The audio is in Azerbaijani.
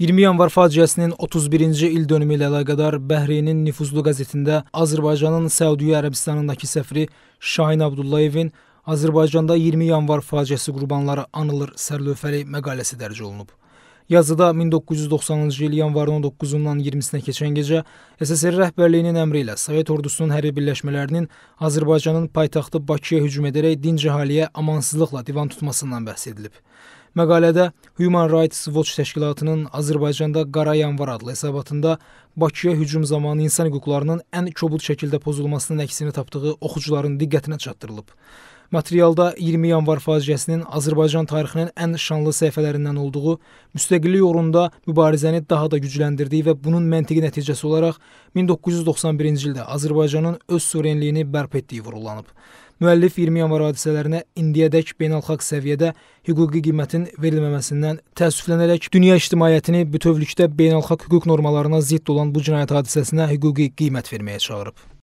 20 yanvar faciəsinin 31-ci il dönümü ilə əlaqədar Bəhreynin nüfuzlu qəzetində Azərbaycanın Səudiyyə Ərəbistanındakı səfiri Şahin Abdullayevin Azərbaycanda 20 yanvar faciəsi qurbanları anılır sərlövhəli məqaləsi dərc olunub. Yazıda 1990-cı il yanvarın 19-undan 20-sinə keçən gecə SSR rəhbərliyinin əmri ilə Sovet ordusunun hərbi birləşmələrinin Azərbaycanın paytaxtı Bakıya hücum edərək dinc əhaliyə amansızlıqla divan tutmasından bəhs edilib. Məqalədə Human Rights Watch təşkilatının Azərbaycanda Qara Yanvar adlı hesabatında Bakıya hücum zamanı insan hüquqlarının ən kobud şəkildə pozulmasının əksini tapdığı oxucuların diqqətinə çatdırılıb. Materialda 20 yanvar faciəsinin Azərbaycan tarixinin ən şanlı səhifələrindən olduğu, müstəqillik uğrunda mübarizəni daha da gücləndirdiyi və bunun məntiqi nəticəsi olaraq 1991-ci ildə Azərbaycanın öz suverenliyini bərpa etdiyi vurğulanıb. Müəllif 20 yanvar hadisələrinə indiyədək beynəlxalq səviyyədə hüquqi qiymətin verilməməsindən təəssüflənərək dünya ictimaiyyətini bütövlükdə beynəlxalq hüquq normalarına zidd olan bu cinayət hadisəsinə hüquqi qiymət verməyə çağırıb.